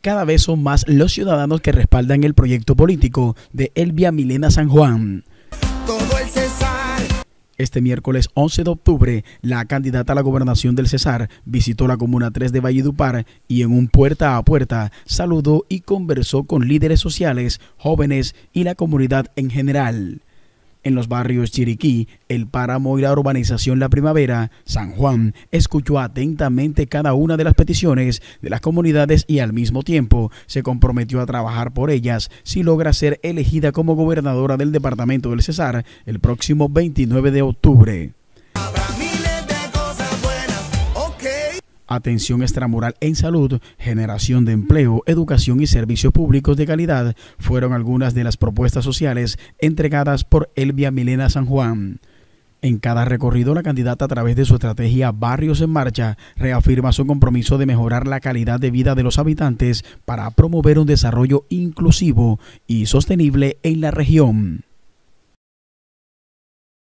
cada vez son más los ciudadanos que respaldan el proyecto político de Elvia Milena San Juan. Este miércoles 11 de octubre, la candidata a la gobernación del Cesar visitó la Comuna 3 de Valledupar y en un puerta a puerta saludó y conversó con líderes sociales, jóvenes y la comunidad en general en los barrios Chiriquí, El Páramo y la urbanización La Primavera, San Juan, escuchó atentamente cada una de las peticiones de las comunidades y al mismo tiempo se comprometió a trabajar por ellas si logra ser elegida como gobernadora del departamento del Cesar el próximo 29 de octubre. atención extramural en salud, generación de empleo, educación y servicios públicos de calidad fueron algunas de las propuestas sociales entregadas por Elvia Milena San Juan. En cada recorrido, la candidata a través de su estrategia Barrios en Marcha reafirma su compromiso de mejorar la calidad de vida de los habitantes para promover un desarrollo inclusivo y sostenible en la región.